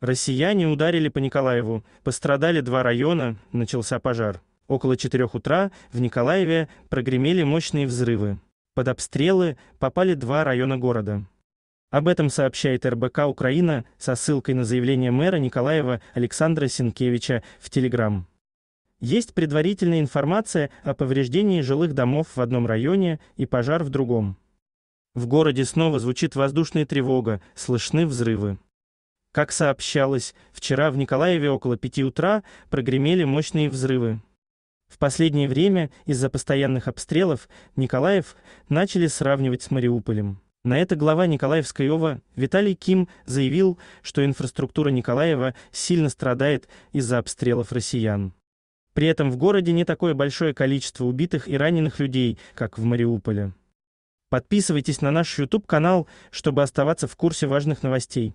Россияне ударили по Николаеву, пострадали два района, начался пожар. Около 4 утра в Николаеве прогремели мощные взрывы. Под обстрелы попали два района города. Об этом сообщает РБК Украина со ссылкой на заявление мэра Николаева Александра Синкевича в Телеграм. Есть предварительная информация о повреждении жилых домов в одном районе и пожар в другом. В городе снова звучит воздушная тревога, слышны взрывы. Как сообщалось, вчера в Николаеве около пяти утра прогремели мощные взрывы. В последнее время из-за постоянных обстрелов Николаев начали сравнивать с Мариуполем. На это глава Николаевской ОВА Виталий Ким заявил, что инфраструктура Николаева сильно страдает из-за обстрелов россиян. При этом в городе не такое большое количество убитых и раненых людей, как в Мариуполе. Подписывайтесь на наш YouTube-канал, чтобы оставаться в курсе важных новостей.